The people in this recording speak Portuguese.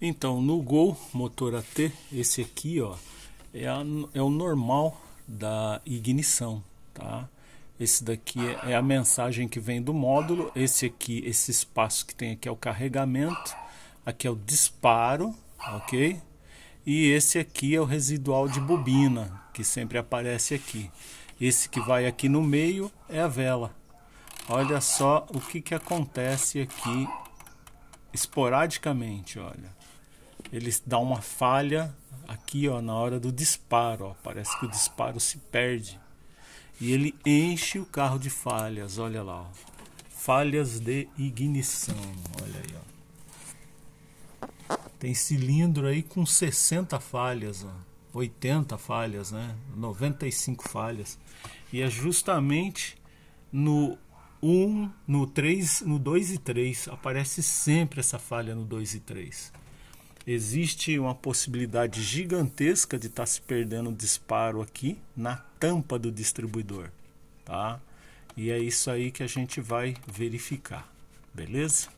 Então, no Gol motor AT, esse aqui ó, é, a, é o normal da ignição, tá? Esse daqui é, é a mensagem que vem do módulo, esse aqui, esse espaço que tem aqui é o carregamento, aqui é o disparo, ok? E esse aqui é o residual de bobina, que sempre aparece aqui. Esse que vai aqui no meio é a vela. Olha só o que, que acontece aqui esporadicamente, olha. Ele dá uma falha aqui, ó, na hora do disparo, ó, parece que o disparo se perde. E ele enche o carro de falhas, olha lá, ó. Falhas de ignição, olha aí, ó. Tem cilindro aí com 60 falhas, ó. 80 falhas, né? 95 falhas. E é justamente no 1, no 3, no 2 e 3, aparece sempre essa falha no 2 e 3. Existe uma possibilidade gigantesca de estar tá se perdendo o disparo aqui na tampa do distribuidor, tá? E é isso aí que a gente vai verificar, beleza?